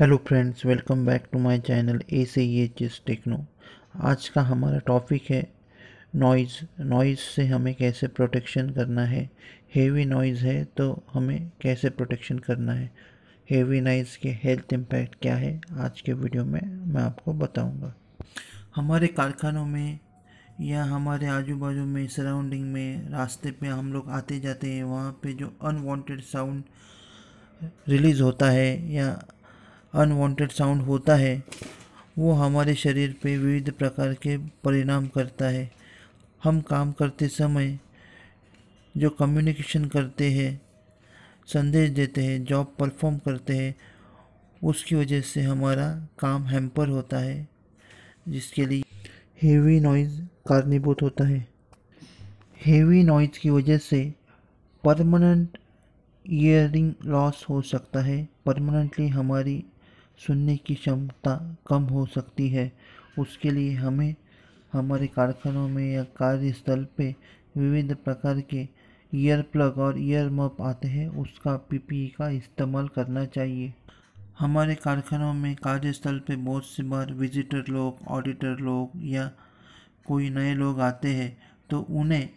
hello friends welcome back to my channel A C H S techno आज का हमारा topic है noise noise से हमें कैसे प्रोटेक्शन करना है हेवी नॉइज़ है तो हमें कैसे प्रोटेक्शन करना है हेवी नॉइज़ के हेल्थ इम्पैक्ट क्या है आज के वीडियो में मैं आपको बताऊंगा हमारे कारखानों में या हमारे आजू बाजू में सराउंडिंग में रास्ते पर हम लोग आते जाते हैं वहाँ पर जो अनवॉन्टेड साउंड रिलीज़ होता है या अनवांटेड साउंड होता है वो हमारे शरीर पे विविध प्रकार के परिणाम करता है हम काम करते समय जो कम्युनिकेशन करते हैं संदेश देते हैं जॉब परफॉर्म करते हैं उसकी वजह से हमारा काम हैम्पर होता है जिसके लिए हेवी नॉइज़ कारणीभूत होता है हेवी नॉइज़ की वजह से परमानेंट ईयरिंग लॉस हो सकता है परमानेंटली हमारी सुनने की क्षमता कम हो सकती है उसके लिए हमें हमारे कारखानों में या कार्यस्थल पे विविध प्रकार के ईयर प्लग और ईयर मप आते हैं उसका पीपी e का इस्तेमाल करना चाहिए हमारे कारखानों में कार्यस्थल पे बहुत सी बार विजिटर लोग ऑडिटर लोग या कोई नए लोग आते हैं तो उन्हें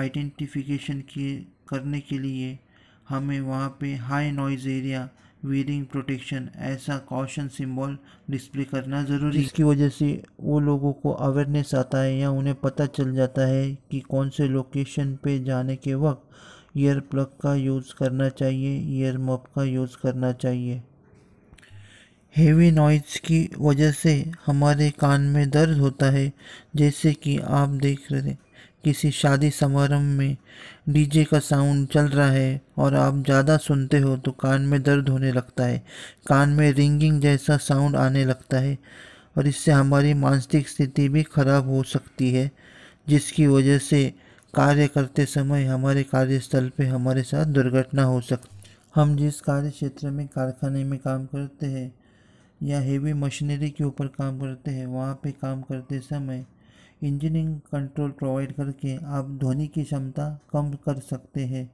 आइडेंटिफिकेशन किए करने के लिए हमें वहाँ पे high noise area wearing protection ऐसा कॉशन सिंबल डिस्प्ले करना ज़रूरी इसकी वजह से वो लोगों को अवेयरनेस आता है या उन्हें पता चल जाता है कि कौन से लोकेशन पे जाने के वक्त ईयर प्लग का यूज़ करना चाहिए ईयर मप का यूज़ करना चाहिए हेवी नॉइज़ की वजह से हमारे कान में दर्द होता है जैसे कि आप देख रहे हैं किसी शादी समारोह में डीजे का साउंड चल रहा है और आप ज़्यादा सुनते हो तो कान में दर्द होने लगता है कान में रिंगिंग जैसा साउंड आने लगता है और इससे हमारी मानसिक स्थिति भी खराब हो सकती है जिसकी वजह से कार्य करते समय हमारे कार्यस्थल पे हमारे साथ दुर्घटना हो सकती हम जिस कार्य क्षेत्र में कारखाने में काम करते हैं या हेवी मशीनरी के ऊपर काम करते हैं वहाँ पे काम करते समय इंजीनियरिंग कंट्रोल प्रोवाइड करके आप ध्वनि की क्षमता कम कर सकते हैं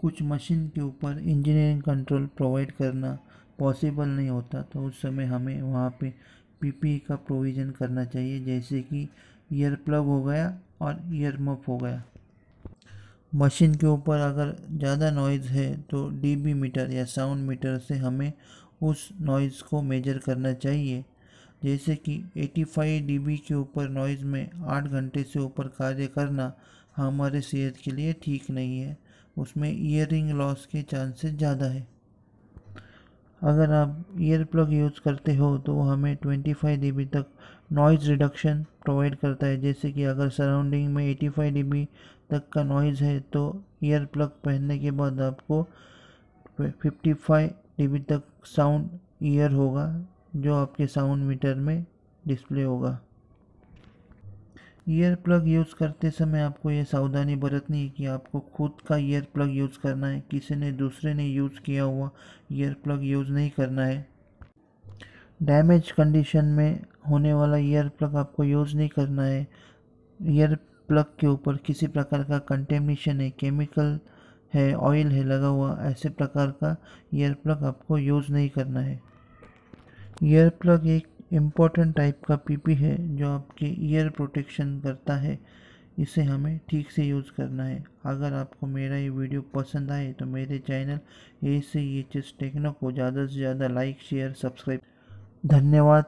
कुछ मशीन के ऊपर इंजीनियरिंग कंट्रोल प्रोवाइड करना पॉसिबल नहीं होता तो उस समय हमें वहाँ पे पीपी का प्रोविज़न करना चाहिए जैसे कि ईयर प्लग हो गया और ईयर मफ हो गया मशीन के ऊपर अगर ज़्यादा नॉइज़ है तो डीबी मीटर या साउंड मीटर से हमें उस नॉइज़ को मेजर करना चाहिए जैसे कि 85 dB के ऊपर नॉइज़ में 8 घंटे से ऊपर कार्य करना हमारे सेहत के लिए ठीक नहीं है उसमें ईयरिंग लॉस के चांसेस ज़्यादा है अगर आप ईयर प्लग यूज़ करते हो तो हमें 25 dB तक नॉइज़ रिडक्शन प्रोवाइड करता है जैसे कि अगर सराउंडिंग में 85 dB तक का नॉइज़ है तो ईयर प्लग पहनने के बाद आपको 55 dB तक साउंड ईयर होगा जो आपके साउंड मीटर में डिस्प्ले होगा ईयर प्लग यूज़ करते समय आपको ये सावधानी बरतनी है कि आपको खुद का ईयर प्लग यूज़ करना है किसी ने दूसरे ने यूज़ किया हुआ ईयर प्लग यूज़ नहीं करना है डैमेज कंडीशन में होने वाला ईयर प्लग आपको यूज़ नहीं करना है ईयर प्लग के ऊपर किसी प्रकार का कंटेमिनेशन है केमिकल है ऑयल है लगा हुआ ऐसे प्रकार का ईयर प्लग आपको यूज़ नहीं करना है ईयर प्लग एक इम्पॉर्टेंट टाइप का पीपी है जो आपके ईयर प्रोटेक्शन करता है इसे हमें ठीक से यूज़ करना है अगर आपको मेरा ये वीडियो पसंद आए तो मेरे channel A C H S techno को ज़्यादा से ज़्यादा लाइक शेयर सब्सक्राइब धन्यवाद